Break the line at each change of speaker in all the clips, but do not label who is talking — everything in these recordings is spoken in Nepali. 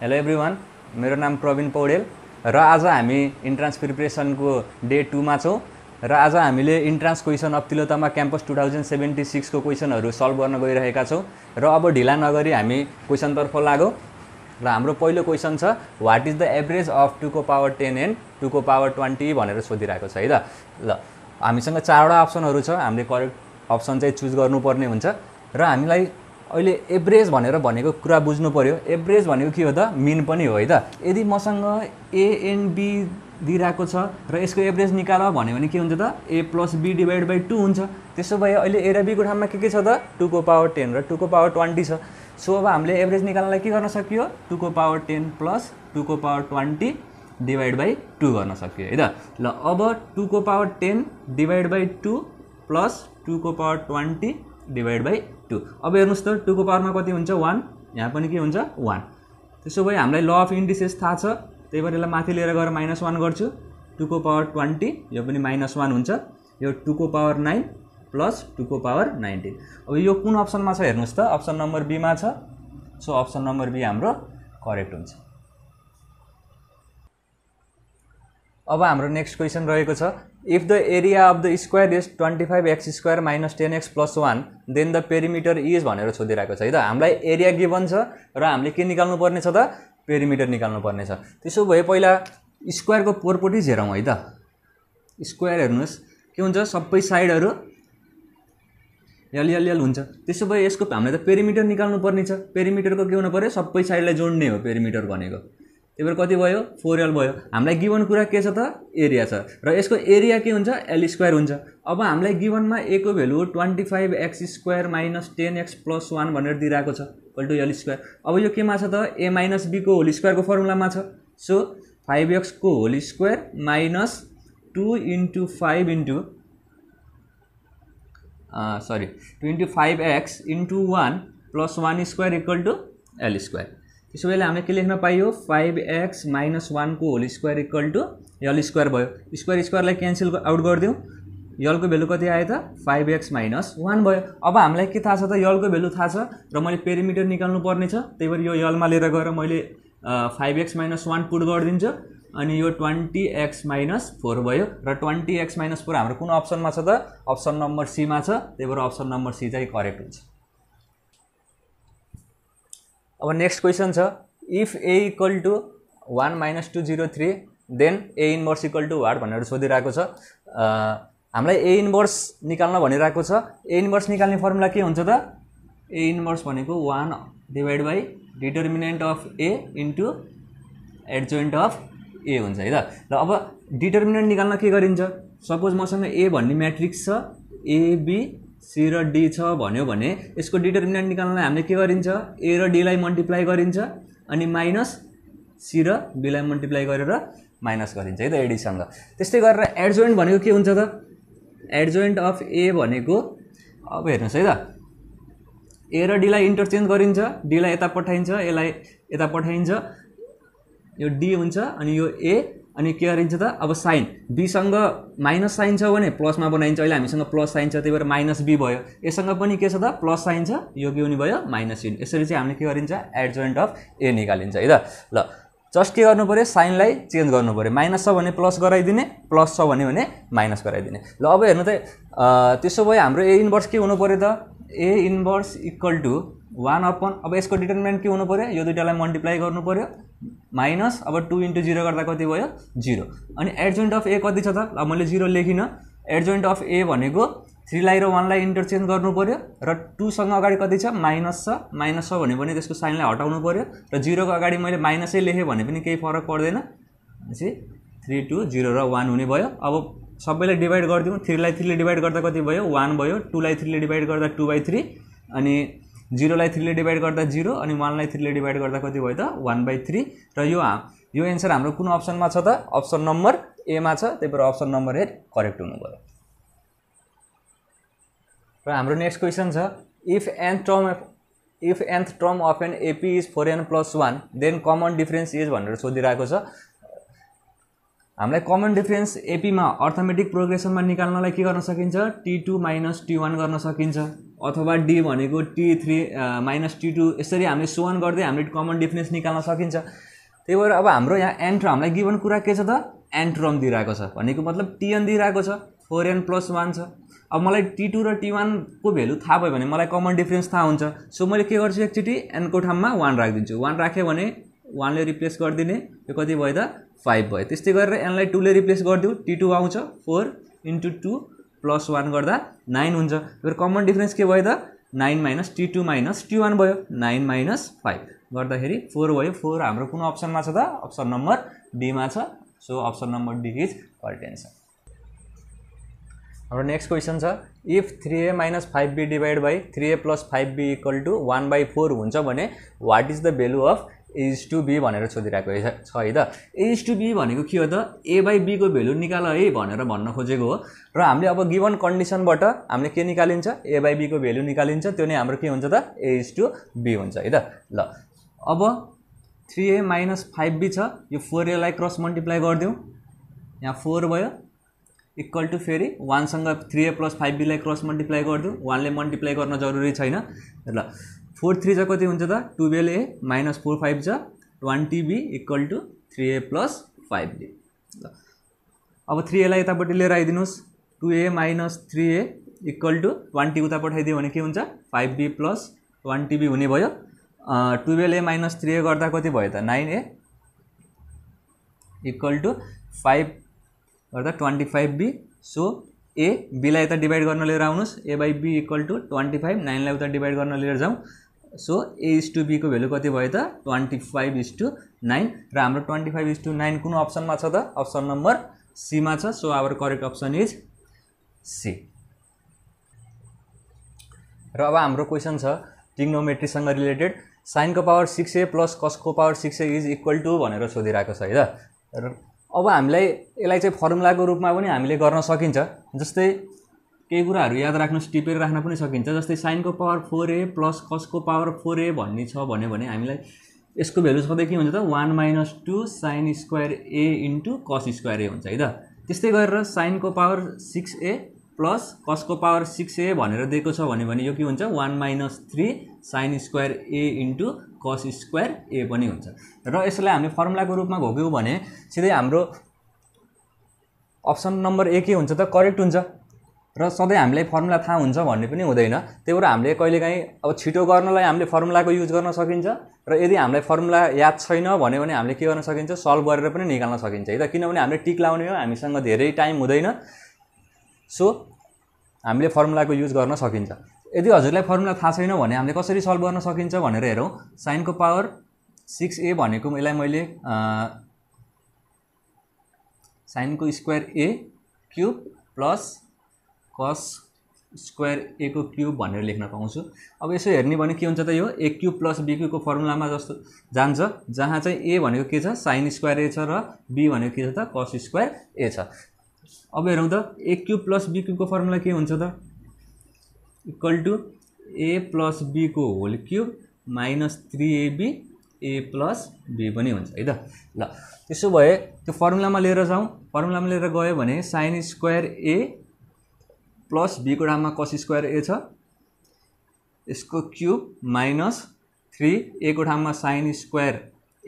हेलो एभ्रिवान मेरो नाम प्रवीण पौडेल र आज हामी इन्ट्रान्स प्रिपरेसनको डे टूमा छौँ र आज हामीले entrance question of Tilottama campus two thousand seventy सिक्सको क्वेसनहरू सल्भ गर्न गइरहेका छौँ र अब ढिला नगरी हामी क्वेसनतर्फ लागौँ र हाम्रो पहिलो क्वेसन छ what is the average of टूको पावर टेन एन्ड टूको पावर ट्वेन्टी भनेर सोधिरहेको छ है त ल हामीसँग चारवटा अप्सनहरू छ हामीले करेक्ट अप्सन चाहिँ चुज गर्नुपर्ने हुन्छ र हामीलाई अहिले एभरेज भनेर भनेको कुरा बुझ्नु पऱ्यो एभरेज भनेको के हो त मिन पनि हो है त यदि मसँग एएनबी दिइरहेको छ र यसको एभरेज निकाल भन्यो भने के हुन्छ त A plus B divide by two हुन्छ त्यसो भए अहिले ए र बीको ठाउँमा के के छ त टूको पावर टेन र टूको पावर ट्वेन्टी छ सो अब हामीले एभरेज निकाल्नलाई के गर्न सकियो टूको पावर टेन प्लस टूको power twenty divide by two गर्न सकियो है त ल अब टूको power ten divide by two plus टूको power twenty divide by two अब हेर्नुहोस् त टूको पावरमा कति हुन्छ वान यहाँ पनि के हुन्छ वान त्यसो भए हामीलाई ल अफ इन्डिसेस थाहा छ त्यही भएर यसलाई माथि लिएर गएर माइनस वान गर्छु टूको पावर ट्वेन्टी यो पनि माइनस वान हुन्छ यो टूको पावर नाइन प्लस टूको पावर नाइन्टिन अब यो कुन अप्सनमा छ हेर्नुहोस् त अप्सन नम्बर बीमा छ सो अप्सन नम्बर बी हाम्रो करेक्ट हुन्छ अब हाम्रो नेक्स्ट क्वेसन रहेको छ of the square is twenty five x square minus ten 10x plus 1, then the perimeter is भनेर सोधिरहेको छ है त हामीलाई एरिया गिभन छ र हामीले के निकाल्नु पर्ने छ त पेरिमिटर निकाल्नु पर्ने छ त्यसो भए पहिला स्क्वायरको पोरपोटिज हेरौँ है त स्क्वायर हेर्नुहोस् के हुन्छ सबै साइडहरू यलयल हुन्छ त्यसो भए यसको हामीले त पेरिमिटर निकाल्नु पर्ने छ पेरिमिटरको के हुनु पऱ्यो सबै साइडलाई जोड्ने हो पेरिमिटर भनेको त्यही भएर कति भयो फोर एल भयो हामीलाई गिभन कुरा के छ त एरिया छ र यसको एरिया के हुन्छ एल स्क्वायर हुन्छ अब हामीलाई गिभनमा एको value twenty five x square minus ten X plus one भनेर दिइरहेको छ इक्वल टु एल स्क्वायर अब यो केमा छ त ए माइनस बीको होल स्क्वायरको फर्मुलामा छ सो फाइभ एक्सको whole square minus two into five into sorry two into five X into one plus one square equal to L square त्यसो भएले हामीले के लेख्न पाइयो फाइभ एक्स माइनस वानको whole square equal to L square भयो स्क्वायर स्क्वायरलाई क्यान्सल आउट गरिदिउँ यलको भेल्यु कति आयो त फाइभ एक्स माइनस वान भयो अब हामीलाई के थाहा छ त यलको भेल्यु थाहा छ र मैले पेरिमिटर निकाल्नु पर्ने छ त्यही भएर यो यलमा लिएर गएर मैले five X minus one put गरिदिन्छु अनि यो ट्वेन्टी एक्स माइनस फोर भयो र ट्वेन्टी एक्स माइनस फोर हाम्रो कुन अप्सनमा छ त अप्सन नम्बर सीमा छ त्यही भएर अप्सन नम्बर सी चाहिँ करेक्ट हुन्छ अब नेक्स्ट क्वेसन छ if A equal to one minus two zero three then A inverse equal to what भनेर सोधिरहेको छ हामीलाई ए इन्भर्स निकाल्न भनिरहेको छ ए इन्भर्स निकाल्ने फर्मुला के हुन्छ त ए इन्भर्स भनेको one divide by determinant of A into adjoint of A हुन्छ है त र अब डिटर्मिनेन्ट निकाल्न के गरिन्छ सपोज मसँग ए भन्ने म्याट्रिक्स छ एबी सी र डी छ भन्यो भने यसको डिटर्मिनेन्ट निकाल्नलाई हामीले के गरिन्छ ए र डीलाई मल्टिप्लाई गरिन्छ अनि माइनस सी र बीलाई मल्टिप्लाई गरेर माइनस गरिन्छ है त एडीसँग त्यस्तै गरेर एडजोइन्ट भनेको के हुन्छ त एडजोइन्ट अफ ए भनेको अब हेर्नुहोस् है त ए र डीलाई इन्टरचेन्ज गरिन्छ डीलाई यता पठाइन्छ यसलाई यता पठाइन्छ यो डी हुन्छ अनि यो ए अनि के गरिन्छ त अब साइन बीसँग माइनस साइन छ भने प्लसमा बनाइन्छ अहिले हामीसँग प्लस साइन छ त्यही भएर माइनस बी भयो यससँग पनि के छ त प्लस साइन छ यो के हुने भयो माइनस युन यसरी चाहिँ हामीले के गरिन्छ एडजोइन्ट अफ ए निकालिन्छ है त ल जस्ट के गर्नु पऱ्यो साइनलाई चेन्ज गर्नु पऱ्यो माइनस छ भने प्लस गराइदिने प्लस छ भन्यो भने माइनस गराइदिने ल अब हेर्नु त त्यसो भए हाम्रो ए इन्भर्स के हुनु पऱ्यो त A inverse equal to one upon अब यसको डिटर्मिनेन्ट के हुनु पऱ्यो यो दुइटालाई मल्टिप्लाई गर्नु पऱ्यो माइनस अब टू इन्टु जिरो गर्दा कति भयो जिरो अनि एडजोइन्ट अफ ए कति छ त अब मैले जिरो लेखिनँ एडजोइन्ट अफ ए भनेको थ्रीलाई र वानलाई इन्टरचेन्ज गर्नु पऱ्यो र टूसँग अगाडि कति छ माइनस छ माइनस छ भने भने त्यसको साइनलाई हटाउनु पऱ्यो र जिरोको अगाडि मैले माइनसै लेखेँ भने पनि केही फरक पर्दैन भनेपछि थ्री टू जिरो र वान हुने भयो अब सबैलाई डिभाइड गरिदिउँ थ्रीलाई थ्रीले डिभाइड गर्दा कति भयो वान भयो टूलाई थ्रीले डिभाइड गर्दा टू बाई थ्री अनि जिरोलाई थ्रीले डिभाइड गर्दा जिरो अनि वानलाई थ्रीले डिभाइड गर्दा कति भयो त वान बाई थ्री र यो यो एन्सर हाम्रो कुन अप्सनमा छ त अप्सन नम्बर एमा छ त्यही भएर अप्सन नम्बर ए करेक्ट हुनु पऱ्यो र हाम्रो नेक्स्ट क्वेसन छ if nth term if nth term of an AP is four N plus one then common difference is भनेर सोधिरहेको छ हामीलाई कमन डिफरेन्स एपीमा अर्थमेटिक प्रोग्रेसनमा निकाल्नलाई के गर्न सकिन्छ T two minus T one गर्न सकिन्छ अथवा डी भनेको T three minus T two यसरी हामीले सोवन गर्दै हामीले कमन डिफरेन्स निकाल्न सकिन्छ त्यही भएर अब हाम्रो यहाँ एन्ट्रम हामीलाई गिभन कुरा के छ त एन्ट्रम दिइरहेको छ भनेको मतलब टिएन दिइरहेको छ फोर एन प्लस वान छ अब मलाई टी टू र टी वानको भेल्यु थाहा भयो भने मलाई कमन डिफरेन्स थाहा हुन्छ सो मैले के गर्छु एकचोटि एनको ठाउँमा वान राखिदिन्छु वान राख्यो भने वानले रिप्लेस गरिदिने यो कति भयो त फाइभ भयो त्यस्तै गरेर एनलाई टूले रिप्लेस गरिदिउँ टी टू आउँछ four into two plus one गर्दा नाइन हुन्छ फेरि कमन डिफ्रेन्स के भयो त nine minus T two minus T one भयो नाइन माइनस फाइभ गर्दाखेरि फोर भयो फोर हाम्रो कुन अप्सनमा छ त अप्सन नम्बर डीमा छ so option number D is correct answer हाम्रो नेक्स्ट क्वेसन छ if three A minus five B divide by three A plus five B equal to one by four हुन्छ भने what is the value of is to B भनेर सोधिरहेको छ है त इज टु बी भनेको के हो त ए बाई बीको भेल्यु निकाल है भनेर भन्न खोजेको हो र हामीले अब गिभन कन्डिसनबाट हामीले के निकालिन्छ ए बाई बीको भेल्यु निकालिन्छ त्यो नै हाम्रो के हुन्छ त एज टू बी हुन्छ है त ल अब three A minus five B छ यो फोर एलाई क्रस मल्टिप्लाई गरिदिउँ यहाँ फोर भयो इक्वल टु फेरि वानसँग थ्री ए प्लस फाइभ बीलाई क्रस मल्टिप्लाई गरिदिउँ वानले मल्टिप्लाई गर्न जरुरी छैन ल फोर थ्री चाहिँ कति हुन्छ त twelve A minus four five छ twenty B equal to three A plus five B ल अब थ्री एलाई यतापट्टि लिएर आइदिनुहोस् two A minus three A equal to twenty उता पठाइदियो भने के हुन्छ five B plus twenty B हुने भयो twelve A minus three A गर्दा कति भयो त nine A equal to five गर्दा twenty five B so A बीलाई यता डिभाइड गर्न लिएर आउनुहोस् A by B equal to twenty five नाइनलाई उता डिभाइड गर्न लिएर जाउँ सो ए इज टु बीको भेल्यु कति भयो त twenty five is to nine र हाम्रो twenty five is to nine कुन अप्सनमा छ त अप्सन नम्बर सीमा छ so our correct option is C र अब हाम्रो क्वेसन छ टिग्नोमेट्रीसँग रिलेटेड साइनको पावर सिक्स ए प्लस कसको power six A is equal to भनेर सोधिरहेको छ है त र अब हामीलाई यसलाई चाहिँ फर्मुलाको रूपमा पनि हामीले गर्न सकिन्छ जस्तै केही कुराहरू याद राख्नुहोस् टिपेर राख्न पनि सकिन्छ जस्तै साइनको पावर फोर ए प्लस कसको पावर फोर ए भन्ने छ भन्यो भने हामीलाई यसको भेल्यु सधैँ के हुन्छ त one minus two sine square A into cos square A हुन्छ है त त्यस्तै गरेर साइनको पावर सिक्स ए प्लस कसको पावर सिक्स ए भनेर दिएको छ भन्यो भने यो के हुन्छ one minus three sine square A into cos square A पनि हुन्छ र यसलाई हामीले फर्मुलाको रूपमा घोग्यौँ भने सिधै हाम्रो अप्सन नम्बर ए के हुन्छ त करेक्ट हुन्छ र सधैँ हामीलाई फर्मुला थाहा हुन्छ भन्ने पनि हुँदैन त्यही भएर हामीले कहिलेकाहीँ अब छिटो गर्नलाई हामीले फर्मुलाको युज गर्न सकिन्छ र यदि हामीलाई फर्मुला याद छैन भन्यो भने हामीले के गर्न सकिन्छ सल्भ गरेर पनि निकाल्न सकिन्छ है त किनभने हामीले टिक लाउने हो हामीसँग धेरै टाइम हुँदैन सो हामीले फर्मुलाको युज गर्न सकिन्छ यदि हजुरलाई फर्मुला थाहा छैन भने हामीले कसरी सल्भ गर्न सकिन्छ भनेर हेरौँ साइनको पावर सिक्स ए भनेको यसलाई मैले साइनको square A cube plus cos square A को क्युब भनेर लेख्न पाउँछु अब यसो हेर्ने भने के हुन्छ त यो ए क्युब प्लस बिक्युबको फर्मुलामा जस्तो जान्छ जहाँ चाहिँ ए भनेको के छ साइन स्क्वायर ए छ र बी भनेको के छ त कस स्क्वायर ए छ अब हेरौँ त ए क्युब प्लस बिक्युबको फर्मुला के हुन्छ त इक्वल टु ए प्लस बीको whole cube minus three AB A plus B पनि हुन्छ है त ल त्यसो भए त्यो फर्मुलामा लिएर जाउँ फर्मुलामा लिएर गयो भने साइन स्क्वायर ए प्लस बीको ठाउँमा कस स्क्वायर ए छ यसको क्युब माइनस थ्री एको ठाउँमा साइन स्क्वायर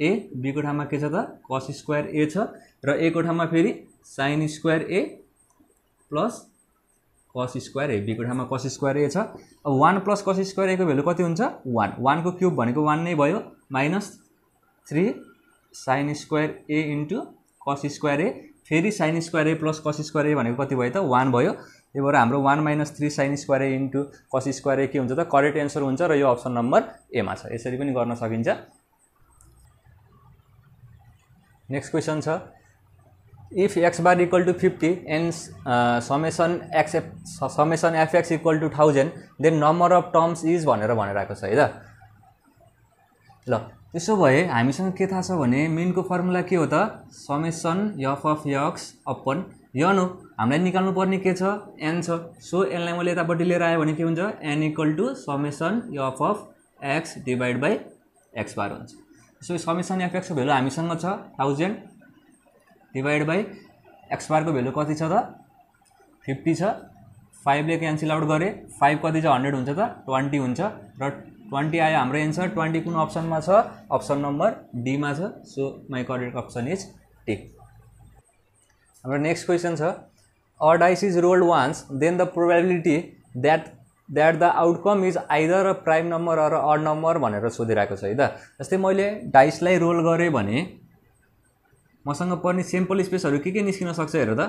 ए बीको ठाउँमा के छ त कस स्क्वायर ए छ र एको ठाउँमा फेरि sine square A plus cos square A बीको ठाउँमा कस स्क्वायर ए छ अब वान प्लस कस स्क्वायर को भ्यालु कति हुन्छ वान वानको क्युब भनेको वान नै भयो minus three sine square A into cos square A फेरि sine square A plus cos square A भनेको कति भयो त वान भयो त्यही भएर हाम्रो one minus three sine square into cos square के हुन्छ त करेक्ट एन्सर हुन्छ र यो अप्सन नम्बर एमा छ यसरी पनि गर्न सकिन्छ नेक्स्ट क्वेसन छ if X bar equal to fifty and summation X F summation FX equal to thousand then number of terms is भनेर भनेर आएको छ है त ल त्यसो भए हामीसँग के थाहा छ भने मेनको फर्मुला के हो त summation F of X upon N हो हामीलाई निकाल्नु पर्ने के छ एन छ सो एनलाई मैले यतापट्टि लिएर आयो भने के हुन्छ N equal to summation F of X divide by X bar हुन्छ सो समेसन एफ एक्सको भेल्यु हामीसँग छ थाउजन्ड डिभाइड बाई एक्स बारको भेल्यु कति छ त फिफ्टी छ फाइभले क्यान्सल आउट गरेँ फाइभ कति छ हन्ड्रेड हुन्छ त ट्वेन्टी हुन्छ र ट्वेन्टी आयो हाम्रो एन्सर ट्वेन्टी कुन अप्सनमा छ अप्सन नम्बर डीमा छ so my correct option is D हाम्रो नेक्स्ट क्वेसन छ or dice is rolled once, then the probability that that the outcome is either a prime number or odd number भनेर सोधिरहेको छ है त जस्तै मैले डाइसलाई रोल गरेँ भने मसँग पर्ने सेम्पल स्पेसहरू के के निस्किन सक्छ हेर त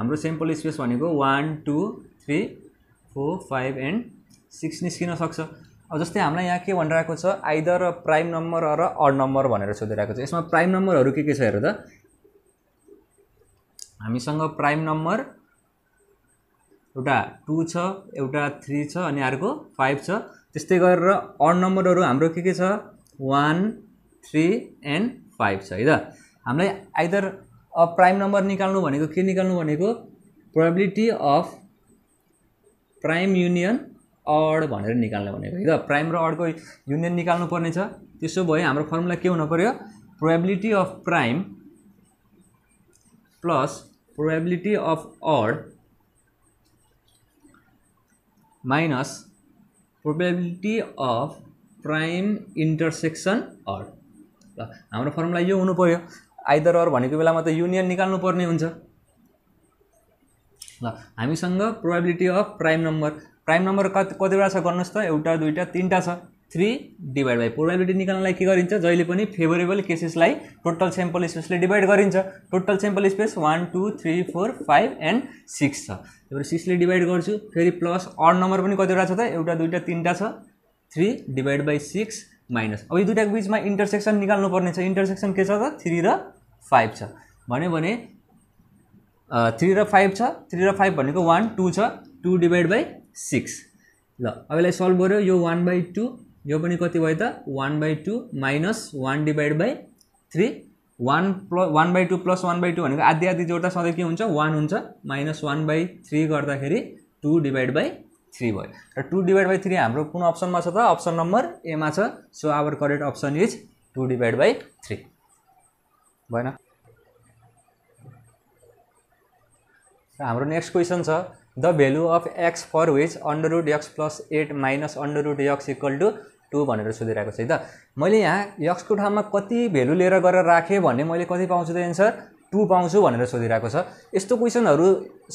हाम्रो सेम्पल स्पेस भनेको one two three four five and six निस्किन सक्छ अब जस्तै हामीलाई यहाँ के भनिरहेको छ either a prime number or odd number भनेर सोधिरहेको छ यसमा प्राइम नम्बरहरू के के छ हेर त हामीसँग प्राइम नम्बर एउटा टू छ एउटा थ्री छ अनि अर्को फाइभ छ त्यस्तै गरेर अड नम्बरहरू हाम्रो के के छ वान थ्री एन्ड फाइभ छ है त हामीलाई आइदर अ प्राइम नम्बर निकाल्नु भनेको के निकाल्नु भनेको probability of prime union odd भनेर निकाल्ने भनेको है त प्राइम र अडको युनियन निकाल्नु पर्ने छ त्यसो भए हाम्रो फर्मुला के हुनु पऱ्यो probability of prime plus probability of odd minus probability of prime intersection or ल हाम्रो फर्मुला यो हुनु पऱ्यो आइदर अर भनेको बेलामा त युनियन निकाल्नु पर्ने हुन्छ ल हामीसँग probability of prime number prime number कति कतिवटा छ गर्नुहोस् त एउटा दुईवटा तिनवटा छ थ्री डिभाइड बाई प्रोबेबिलिटी निकाल्नलाई के गरिन्छ जहिले पनि फेभरेबल केसेसलाई टोटल सेम्पल स्पेसले डिभाइड गरिन्छ total sample space one two three four five and six छ त्यही भएर सिक्सले डिभाइड गर्छु फेरि प्लस अर नम्बर पनि कतिवटा छ त एउटा दुईवटा तिनवटा छ three divide by six minus अब यो दुइटाको बिचमा इन्टरसेक्सन निकाल्नुपर्ने छ इन्टरसेक्सन के छ त थ्री र फाइभ छ भन्यो भने थ्री र फाइभ छ थ्री र फाइभ भनेको वान टू छ टू डिभाइड बाई सिक्स ल अब यसलाई सल्भ गऱ्यो यो वान बाई टू यो पनि कति भयो त one by two minus one divide by three one plus one by two plus one by two भनेको आधी आधी जोड्दा सधैँ के हुन्छ वान हुन्छ माइनस वान बाई थ्री गर्दाखेरि टू डिभाइड बाई थ्री भयो र टू डिभाइड बाई थ्री हाम्रो कुन अप्सनमा छ त अप्सन नम्बर एमा छ so our correct option is two divide by three भएन र हाम्रो नेक्स्ट क्वेसन छ the value of x for which under root x plus eight minus under root x equal to two भनेर सोधिरहेको छ है त मैले यहाँ यक्सको ठाउँमा कति भेल्यु लिएर गरेर राखेँ भने मैले कति पाउँछु त एन्सर टु पाउँछु भनेर सोधिरहेको छ यस्तो क्वेसनहरू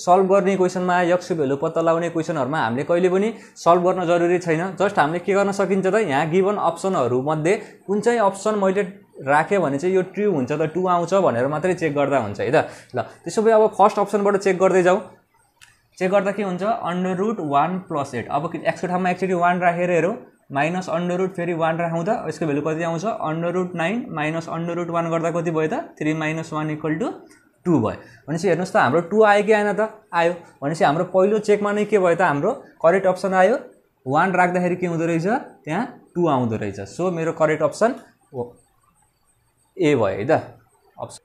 सल्भ गर्ने क्वेसनमा यक्सको भेल्यु पत्ता लगाउने क्वेसनहरूमा हामीले कहिले पनि सल्भ गर्न जरुरी छैन जस्ट हामीले के गर्न सकिन्छ त यहाँ गिभन अप्सनहरूमध्ये कुन चाहिँ अप्सन मैले राख्यो भने चाहिँ यो ट्रु हुन्छ त टु आउँछ भनेर मात्रै चेक गर्दा हुन्छ है त ल त्यसो भए अब फर्स्ट अप्सनबाट चेक गर्दै जाउँ चेक गर्दा के हुन्छ under root one plus eight अब एक्सको ठाउँमा एक्चुली वान राखेर हेरौँ माइनस अन्डर रुट फेरि वान त यसको भेल्यु कति आउँछ under root nine minus under root one गर्दा कति भयो त three minus one equal to two भयो भनेपछि हेर्नुहोस् त हाम्रो टू आयो कि आएन त आयो भनेपछि हाम्रो पहिलो चेकमा नै के भयो त हाम्रो करेक्ट अप्सन आयो वान राख्दाखेरि के हुँदो रहेछ त्यहाँ टू आउँदो रहेछ सो मेरो करेक्ट अप्सन ए भयो है त अप्सन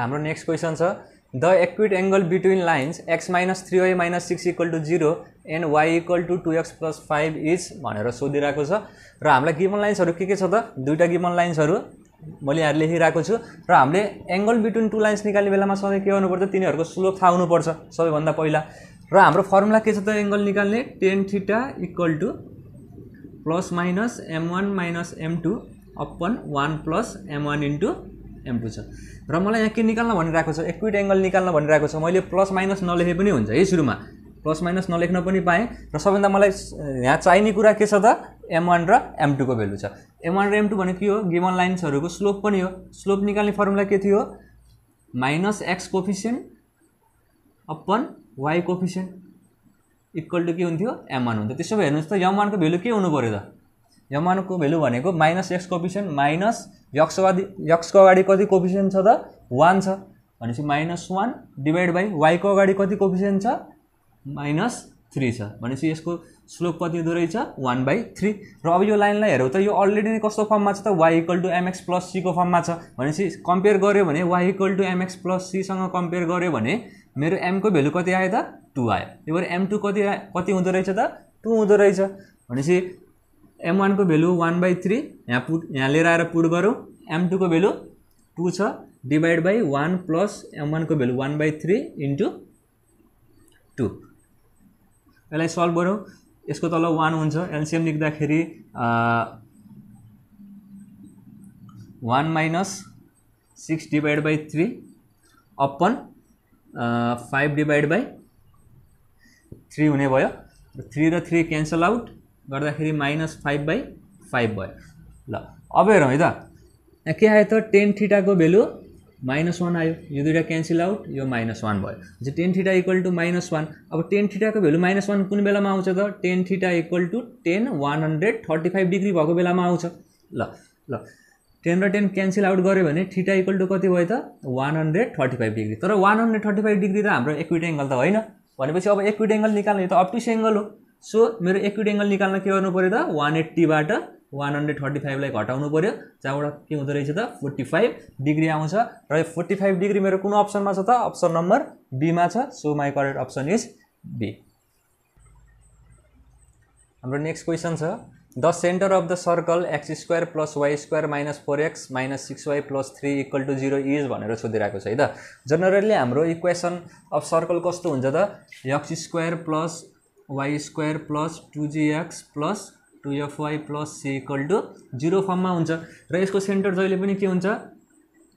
हाम्रो नेक्स्ट क्वेसन छ the acute angle between lines x minus three y minus six equal to zero and y equal to two x plus five is भनेर सोधिरहेको छ र हामीलाई गिभन लाइन्सहरू के के छ त दुईवटा गिभन लाइन्सहरू मैले यहाँ लेखिरहेको छु र हामीले एङ्गल बिट्विन टु लाइन्स निकाल्ने बेलामा सधैँ के गर्नुपर्छ तिनीहरूको स्लोप थाहा हुनुपर्छ सबैभन्दा पहिला र हाम्रो फर्मुला के छ त एङ्गल निकाल्ने tan theta equal to plus minus m one minus m two upon one plus m one into m two छ र मलाई यहाँ के निकाल्न भनिरहेको छ एक्विट एङ्गल निकाल्न भनिरहेको छ मैले प्लस माइनस नलेखे पनि हुन्छ है सुरुमा प्लस माइनस नलेख्न पनि पाएँ र सबैभन्दा मलाई यहाँ चाहिने कुरा के छ त एम वान र एम टूको भेल्यु छ एम वान र एम टू भनेको के हो गिभन लाइन्सहरूको स्लोप पनि हो स्लोप निकाल्ने फर्मुला के थियो minus x coefficient upon y coefficient equal to के हुन्थ्यो एम वान हुन्थ्यो त्यसो भए हेर्नुहोस् त एम वानको भेल्यु के हुनु पऱ्यो त वानको भेल्यु भनेको माइनस एक्स कोपिसियन माइनस यक्सवादी यक्सको अगाडि कति कोपिसियन छ त वान छ भनेपछि माइनस वान डिभाइड बाई वाईको अगाडि कति कोपिसियन छ माइनस थ्री छ भनेपछि यसको स्लोप कति हुँदो रहेछ वान बाई थ्री र अब यो लाइनलाई हेरौँ त यो अलरेडी नै कस्तो फर्ममा छ त y equal to m x plus सीको फर्ममा छ भनेपछि कम्पेयर गऱ्यो भने y equal to m x plus सीसँग कम्पेयर गऱ्यो भने मेरो एमको भेल्यु कति आयो त टू आयो त्यही भएर एम टू कति कति हुँदो रहेछ त टू हुँदो रहेछ भनेपछि एम वानको भेल्यु वान बाई थ्री यहाँ पुट यहाँ लिएर आएर पुट गरौँ एम टूको भेल्यु टू छ divide by one plus m वानको value one by three into two यसलाई सल्भ गरौँ यसको तल वान हुन्छ एलसिएम लेख्दाखेरि one minus six divide by three upon five divide by three हुने भयो थ्री र थ्री क्यान्सल आउट गर्दाखेरि माइनस फाइभ बाई फाइभ भयो ल अब हेरौँ है त यहाँ के आयो त टेन थिटाको भेल्यु माइनस वान आयो यो दुइटा क्यान्सल आउट यो माइनस वान भयो जे tan theta equal to minus one अब टेन थिटाको भेल्यु माइनस वान कुन बेलामा आउँछ त tan theta equal to tan one hundred thirty five degree भएको बेलामा आउँछ ल ल टेन र टेन क्यान्सल आउट गऱ्यो भने थिटा इक्वल टु कति भयो त one hundred thirty five degree तर one hundred thirty five degree त हाम्रो इक्विट एङ्गल त होइन भनेपछि अब एक्विट एङ्गल निकाल्ने त अप्टिस एङ्गल हो सो मेरो एक्युट एङ्गल निकाल्न के गर्नु पऱ्यो त वान एट्टीबाट वान हन्ड्रेड थर्टी फाइभलाई घटाउनु पऱ्यो जहाँबाट के हुँदो रहेछ त फोर्टी फाइभ डिग्री आउँछ र यो फोर्टी फाइभ डिग्री मेरो कुन अप्सनमा छ त अप्सन नम्बर बीमा छ so my correct option is B हाम्रो नेक्स्ट क्वेसन छ the centre of the circle x square plus y square minus four x minus six y plus three equal to zero is भनेर सोधिरहेको छ है त जनरली हाम्रो इक्वेसन अफ सर्कल कस्तो हुन्छ त x square plus y square plus two x plus two y plus c equal to zero फर्ममा हुन्छ र यसको सेन्टर जहिले पनि के हुन्छ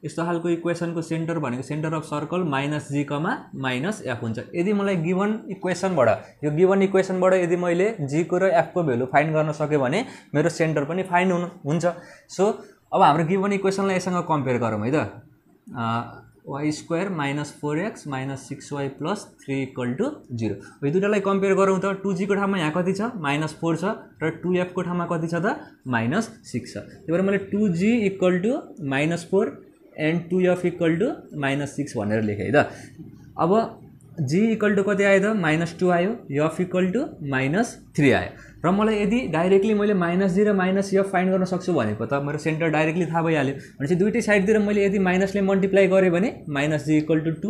यस्तो खालको इक्वेसनको सेन्टर भनेको centre of circle minus g minus f हुन्छ यदि मलाई गिभन इक्वेसनबाट यो गिभन इक्वेसनबाट यदि मैले जीको र एफको भ्यालु फाइन्ड गर्न सकेँ भने मेरो सेन्टर पनि फाइन हुनु हुन्छ सो अब हाम्रो गिवन इक्वेसनलाई यससँग कम्पेयर गरौँ है त y square minus four x minus six y plus three equal to zero यो दुइटालाई कम्पेयर गरौँ त टु जीको ठाउँमा यहाँ कति छ माइनस फोर छ र टु एफको ठाउँमा कति छ त माइनस सिक्स छ त्यही भएर मैले two g equal to minus four and two f equal to minus six भनेर लेखेँ है त अब जी इक्वल टू कति आयो त माइनस टू आयो f equal to minus three आयो र मलाई यदि डाइरेक्टली मैले माइनस जी र माइनस यफ फाइन्ड गर्न सक्छु भनेको त मेरो सेन्टर डाइरेक्टली थाहा भइहाल्यो भनेपछि दुइटै साइडतिर मैले यदि माइनसले मल्टिप्लाई गरेँ भने minus g equal to two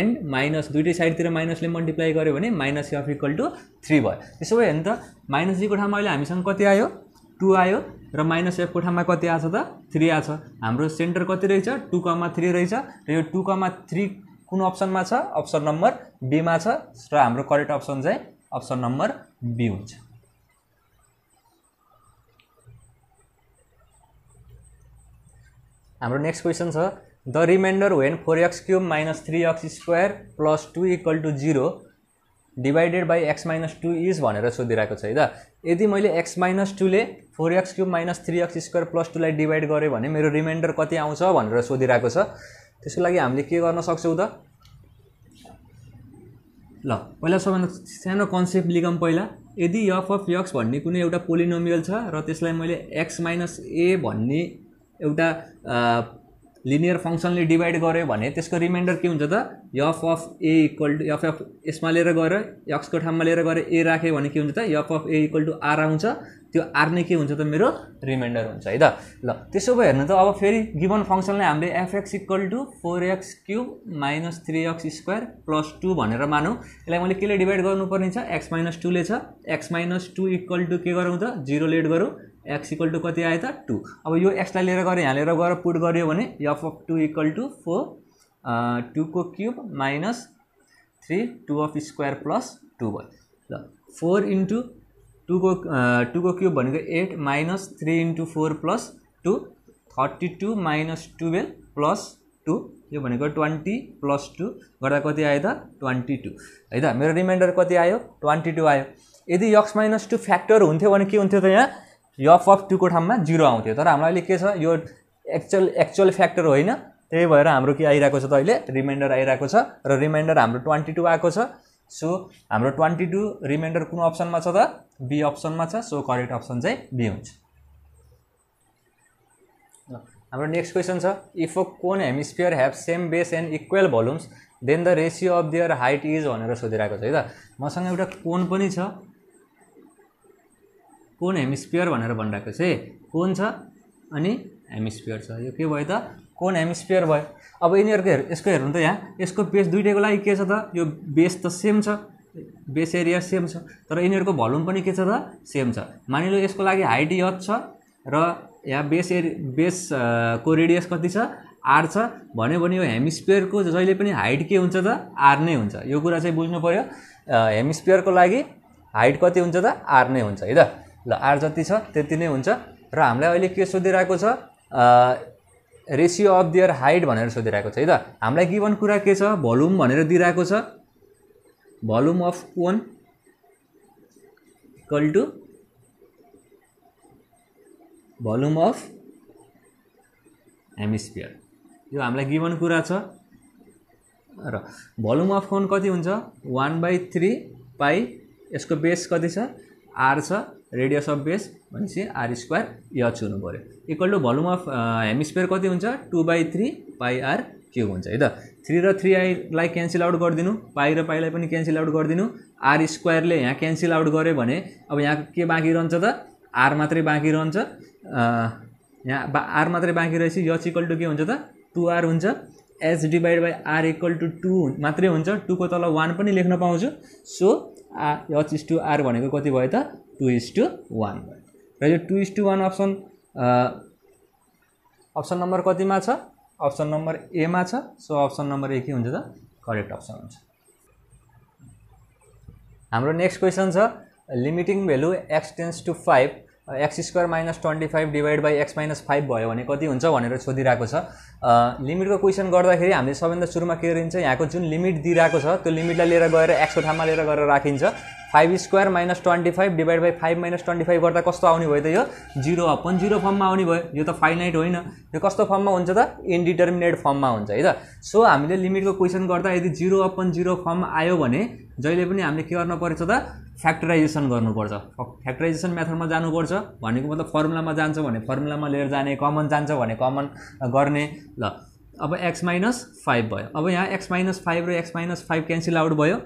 and minus दुइटै साइडतिर माइनसले मल्टिप्लाई गऱ्यो भने minus f equal to three भयो त्यसो भए भने त माइनस जीको ठाउँमा अहिले हामीसँग कति आयो टू आयो र माइनस एफको ठाउँमा कति आएको छ त थ्री आएको छ हाम्रो सेन्टर कति रहेछ टू कमा थ्री रहेछ र यो टू कमा थ्री कुन अप्सनमा छ अप्सन नम्बर बीमा छ र हाम्रो करेक्ट अप्सन चाहिँ अप्सन नम्बर बी हुन्छ हाम्रो नेक्स्ट क्वेसन छ the remainder when four x cube minus three x square plus two equal to zero divided by x minus two is भनेर सोधिरहेको छ है त यदि मैले एक्स माइनस टूले four x cube minus three x square plus टूलाई डिभाइड गरेँ भने मेरो रिमाइन्डर कति आउँछ भनेर सोधिरहेको छ त्यसको लागि हामीले के गर्न सक्छौँ त ल पहिला सबभन्दा सानो कन्सेप्ट लिगम पहिला यदि यफ अफ यक्स भन्ने कुनै एउटा पोलिनोमियल छ र त्यसलाई मैले एक्स माइनस ए भन्ने एउटा लिनियर फङ्सनले डिभाइड गऱ्यो भने त्यसको रिमाइन्डर के हुन्छ त f of a equal to f of यसमा लिएर गएर यक्सको ठाउँमा लिएर गएर ए राख्यो भने के हुन्छ त f of a equal to r आउँछ त्यो आर नै के हुन्छ त मेरो रिमाइन्डर हुन्छ है त ल त्यसो भए हेर्नु त अब फेरि गिभन फङ्सनलाई हामीले f x equal to four x cube minus three x square plus two भनेर मानौँ यसलाई मैले केले डिभाइड गर्नुपर्ने छ एक्स माइनस टूले छ x minus two equal to के गरौँ त जिरो लेट गरौँ एक्स इक्वल टू कति आयो त टू अब यो एक्सलाई लिएर गएर यहाँ लिएर गएर पुट गऱ्यो भने f of two equal to four टूको cube minus three two of square plus two भयो ल फोर इन्टु टूको टूको क्युब भनेको eight minus three into four plus two thirty two minus twelve plus two यो भनेको ट्वेन्टी प्लस टू गर्दा कति आयो त ट्वेन्टी टू है त मेरो रिमाइन्डर कति आयो ट्वेन्टी टू आयो यदि यक्स माइनस टू फ्याक्टर हुन्थ्यो भने के हुन्थ्यो त यहाँ यो अफ टूको ठाउँमा जिरो आउँथ्यो तर हामीलाई अहिले के छ यो एक्चुअल एक्चुअल फ्याक्टर होइन त्यही भएर हाम्रो के आइरहेको छ त अहिले रिमाइन्डर आइरहेको छ र रिमाइन्डर हाम्रो ट्वेन्टी टू आएको छ सो हाम्रो ट्वेन्टी टू रिमाइन्डर कुन अप्सनमा छ त बी अप्सनमा छ सो करेक्ट अप्सन चाहिँ बी हुन्छ हाम्रो नेक्स्ट क्वेसन छ if a cone hemisphere have same base and equal volumes then the ratio of their height is भनेर सोधिरहेको छ है त मसँग एउटा कोन पनि छ कोन हेमिस्फियर भनेर भनिरहेको चाहिँ कोन छ अनि हेमिस्फियर छ यो के भयो त कोन हेमिस्फियर भयो अब यिनीहरूको हेर यसको हेर्नु त यहाँ यसको बेस दुइटैको लागि के छ त यो बेस त सेम छ बेस एरिया सेम छ तर यिनीहरूको भल्युम पनि के छ त सेम छ मानिलियो यसको लागि हाइट यच छ र यहाँ बेस एरि बेस को रेडियस कति छ आर छ भन्यो भने यो हेमिस्फियरको जहिले पनि हाइट के हुन्छ त आर नै हुन्छ यो कुरा चाहिँ बुझ्नु पऱ्यो हेमिस्फियरको लागि हाइट कति हुन्छ त आर नै हुन्छ है त ल आर जति छ त्यति नै हुन्छ र हामीलाई अहिले के सोधिरहेको छ रेसियो अफ दियर हाइट भनेर सोधिरहेको छ है त हामीलाई गिभन कुरा के छ भोल्युम भनेर दिइरहेको छ volume of cone equal to volume of hemisphere यो हामीलाई गिभन कुरा छ र भोल्युम अफ कोन कति हुन्छ वान बाई थ्री पाई यसको बेस कति छ आर छ रेडियस अफ बेस भनेपछि आर स्क्वायर यच हुनु पऱ्यो equal to volume of hemisphere कति हुन्छ two by three pi r cube हुन्छ है त थ्री र थ्री आईलाई क्यान्सल आउट गरिदिनु पाई र पाईलाई पनि क्यान्सल आउट गरिदिनु आर स्क्वायरले यहाँ क्यान्सल आउट गऱ्यो भने अब यहाँ के बाँकी रहन्छ त आर मात्रै बाँकी रहन्छ uh, यहाँ बा आर मात्रै बाँकी रहेपछि यच इक्वल टु के हुन्छ त टु आर हुन्छ h divide by r equal to two मात्रै हुन्छ टूको तल वान पनि लेख्न पाउँछु सो आ एच इस टू आर भनेको कति भयो त टु इज टू वान भयो र यो two is to one option option number कतिमा छ अप्सन नम्बर एमा छ सो अप्सन नम्बर ए के हुन्छ त करेक्ट अप्सन हुन्छ हाम्रो नेक्स्ट क्वेसन छ limiting value x tends to five x square minus twenty five divide by x minus five भयो भने कति हुन्छ भनेर सोधिरहेको छ लिमिटको क्वेसन गर्दाखेरि हामीले सबैभन्दा सुरुमा के गरिन्छ यहाँको जुन लिमिट दिइरहेको छ त्यो लिमिटलाई लिएर गएर एक्सको ठाउँमा लिएर गरेर राखिन्छ five square minus twenty five divide by five minus twenty five गर्दा कस्तो आउने भयो त यो जिरो अपन जिरो फर्ममा आउने भयो यो त फाइनाइट होइन यो कस्तो फर्ममा हुन्छ त इन्डिटर्मिनेट फर्ममा हुन्छ है त सो हामीले लिमिटको क्वेसन गर्दा यदि जिरो अपन जिरो फर्म आयो भने जहिले पनि हामीले के गर्नु पर्छ त फ्याक्टराइजेसन गर्नुपर्छ फ्याक्टराइजेसन मेथडमा जानुपर्छ भनेको मतलब फर्मुलामा जान्छ भने फर्मुलामा लिएर जाने कमन जान्छ भने कमन गर्ने ल अब एक्स माइनस फाइभ भयो अब यहाँ एक्स माइनस फाइभ र x minus five cancel out भयो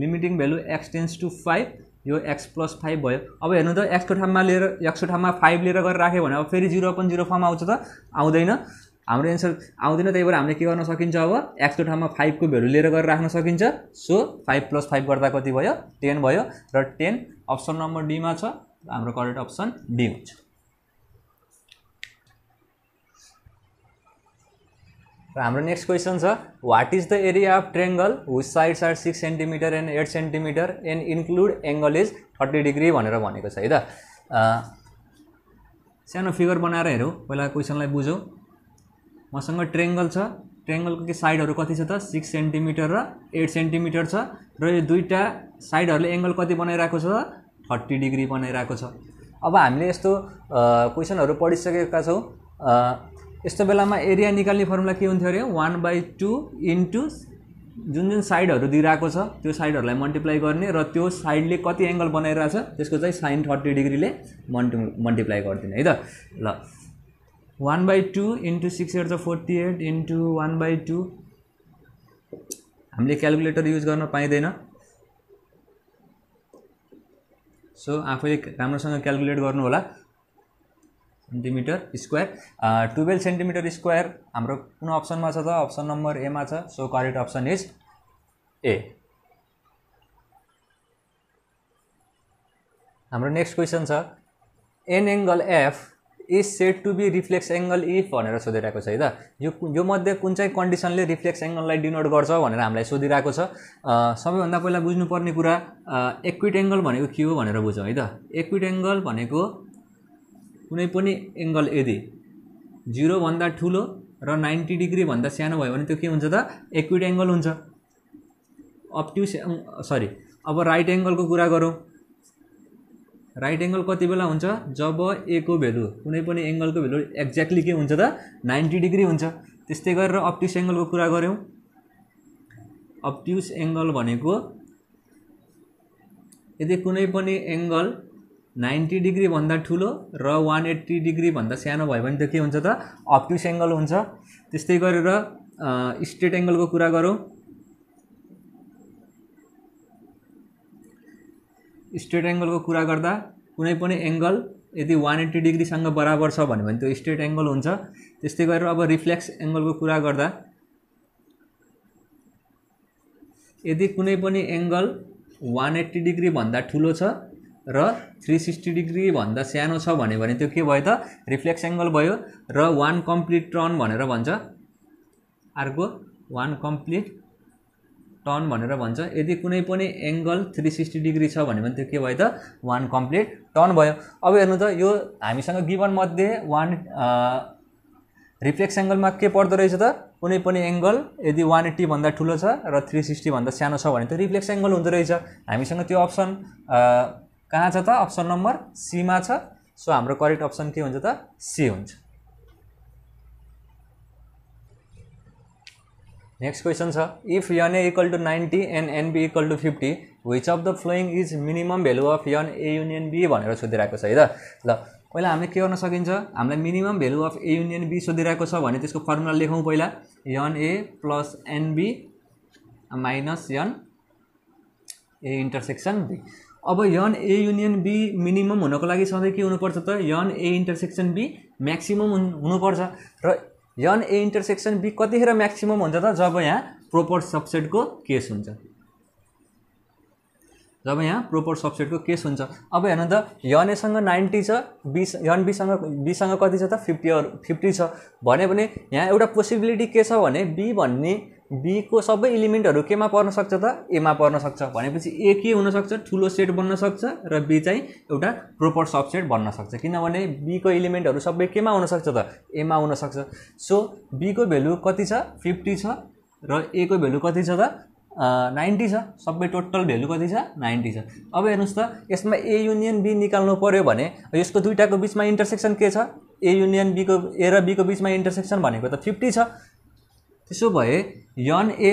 limiting value x tends to five यो एक्स प्लस फाइभ भयो अब हेर्नु त एक्सको ठाउँमा लिएर एक्सको ठाउँमा फाइभ लिएर गरेर राख्यो भने अब फेरि जिरो अपन जिरो फर्म आउँछ त आउँदैन हाम्रो एन्सर आउँदैन त्यही भएर हामीले के गर्न सकिन्छ अब एक्सको ठाउँमा फाइभको भेल्यु लिएर गरेर राख्न सकिन्छ सो फाइभ प्लस फाइभ गर्दा कति भयो टेन भयो र टेन अप्सन नम्बर डीमा छ हाम्रो करेक्ट अप्सन डी हुन्छ र हाम्रो नेक्स्ट क्वेसन छ what is the area of triangle whose sides are six centimetre and eight centimetre and include angle is thirty degree भनेर भनेको छ है त सानो फिगर बनाएर हेरौँ पहिला क्वेसनलाई बुझौँ मसँग ट्रेङ्गल छ ट्रेङ्गलको के साइडहरू कति छ त सिक्स सेन्टिमिटर र एट सेन्टिमिटर छ र यो दुईवटा साइडहरूले एङ्गल कति बनाइरहेको छ थर्टी डिग्री बनाइरहेको छ अब हामीले यस्तो क्वेसनहरू पढिसकेका छौँ यस्तो बेलामा एरिया निकाल्ने फर्मुला के हुन्थ्यो अरे वान बाई टू इन्टु जुन जुन साइडहरू दिइरहेको छ त्यो साइडहरूलाई मल्टिप्लाई गर्ने र त्यो साइडले कति एङ्गल बनाइरहेको छ त्यसको चाहिँ साइन थर्टी डिग्रीले मल्टि मल्टिप्लाई गरिदिने है त ल one by two into six eight the forty eight into one by two हामीले क्यालकुलेटर युज गर्न पाइँदैन सो आफैले राम्रोसँग क्यालकुलेट गर्नु होला centimetre square twelve centimetre square हाम्रो कुन अप्सनमा छ त अप्सन नम्बर एमा छ so correct option is A हाम्रो नेक्स्ट क्वेसन छ an angle f is set to be reflex angle if भनेर सोधिरहेको छ है त यो यो मध्ये कुन चाहिँ कन्डिसनले रिफ्लेक्स एङ्गललाई डिनोट गर्छ भनेर हामीलाई सोधिरहेको छ सबैभन्दा पहिला बुझ्नुपर्ने कुरा एक्विट एङ्गल भनेको के हो भनेर बुझौँ है त एक्विट एङ्गल भनेको कुनै पनि एङ्गल यदि जिरोभन्दा ठुलो र नाइन्टी डिग्रीभन्दा सानो भयो भने त्यो के हुन्छ त एक्विट एङ्गल हुन्छ अप्ट्युस सरी अब राइट एङ्गलको कुरा गरौँ राइट एङ्गल कति बेला हुन्छ जब ए को भेल्यु कुनै पनि एङ्गलको भेल्यु एक्ज्याक्टली के हुन्छ त नाइन्टी डिग्री हुन्छ त्यस्तै गरेर अप्टिस एङ्गलको कुरा गऱ्यौँ अप्ट्युस एङ्गल भनेको यदि कुनै पनि एङ्गल नाइन्टी डिग्रीभन्दा ठुलो र वान एट्टी डिग्रीभन्दा सानो भयो भने त के हुन्छ त अप्ट्युस एङ्गल हुन्छ त्यस्तै गरेर स्ट्रेट एङ्गलको कुरा गरौँ स्ट्रेट एङ्गलको कुरा गर्दा कुनै पनि एङ्गल यदि वान एट्टी डिग्रीसँग बराबर छ भन्यो भने त्यो स्ट्रेट एङ्गल हुन्छ त्यस्तै गरेर अब रिफ्लेक्स एङ्गलको कुरा गर्दा यदि कुनै पनि एङ्गल वान एट्टी डिग्रीभन्दा ठुलो छ र थ्री सिक्सटी डिग्रीभन्दा सानो छ भन्यो भने त्यो के भयो त रिफ्लेक्स एङ्गल भयो र वान कम्प्लिट टर्न भनेर भन्छ अर्को वान कम्प्लिट टर्न भनेर भन्छ यदि कुनै पनि एङ्गल थ्री सिक्सटी डिग्री छ भने पनि त्यो के भयो त वान कम्प्लिट टर्न भयो अब हेर्नु त यो हामीसँग गिभन मध्ये वान रिफ्लेक्स एङ्गलमा के पर्दो रहेछ त कुनै पनि एङ्गल यदि वान एट्टीभन्दा ठुलो छ र थ्री सिक्सटीभन्दा सानो छ भने त रिफ्लेक्स एङ्गल हुँदो रहेछ हामीसँग त्यो अप्सन कहाँ छ त अप्सन नम्बर सीमा छ सो हाम्रो करेक्ट अप्सन के हुन्छ त सी हुन्छ नेक्स्ट क्वेसन छ if n A equal to ninety and n B equal to fifty which of the following is minimum value of n A union B भनेर सोधिरहेको छ है त ल पहिला हामीले के गर्न सकिन्छ हामीलाई minimum value of A union B सोधिरहेको छ भने त्यसको फर्मुला लेखौँ पहिला n A plus n B minus n A intersection B अब n A union B minimum हुनको लागि सधैँ के हुनुपर्छ त n A intersection B maximum हुनुपर्छ र यन ए इन्टरसेक्सन बी कतिखेर म्याक्सिमम् हुन्छ त जब यहाँ प्रोपर सबसेटको केस हुन्छ जब यहाँ प्रोपर सबसेटको केस हुन्छ अब हेर्नु त यन एसँग नाइन्टी छ बिस यन बीसँग बीसँग कति छ त फिफ्टी फिफ्टी छ भने यहाँ एउटा पोसिबिलिटी के छ भने बी भन्ने बीको सबै इलिमेन्टहरू केमा पर्न सक्छ त एमा पर्न सक्छ भनेपछि ए के हुनसक्छ ठुलो सेट बन्न सक्छ र बी चाहिँ एउटा प्रोपर सबसेट बन्न सक्छ किनभने बीको इलिमेन्टहरू सबै केमा हुनसक्छ त एमा हुनसक्छ सो बीको भेल्यु कति छ फिफ्टी छ र ए को भेल्यु कति छ त नाइन्टी छ सबै टोटल भेल्यु कति छ नाइन्टी छ अब हेर्नुहोस् त यसमा ए युनियन बी निकाल्नु पऱ्यो भने यसको दुइटाको बिचमा इन्टरसेक्सन के छ ए युनियन बीको ए र बीको बिचमा इन्टरसेक्सन भनेको त फिफ्टी छ त्यसो भए यन ए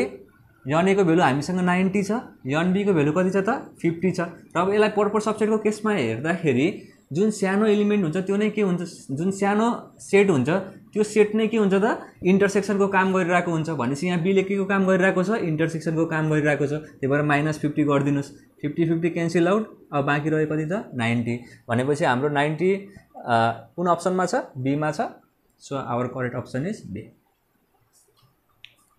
यन एको भेल्यु हामीसँग नाइन्टी छ यन बीको भेल्यु कति छ त फिफ्टी छ र अब यसलाई पर्पर सब्सेटको केसमा हेर्दाखेरि जुन सानो इलिमेन्ट हुन्छ त्यो नै के हुन्छ जुन सानो सेट हुन्छ त्यो सेट नै के हुन्छ त इन्टरसेक्सनको काम गरिरहेको हुन्छ भनेपछि यहाँ बीले के को काम गरिरहेको छ इन्टरसेक्सनको काम गरिरहेको छ त्यही भएर माइनस फिफ्टी गरिदिनुहोस् फिफ्टी फिफ्टी क्यान्सल आउट अब बाँकी रह्यो कति त नाइन्टी भनेपछि हाम्रो नाइन्टी कुन अप्सनमा छ बीमा छ so our correct option is be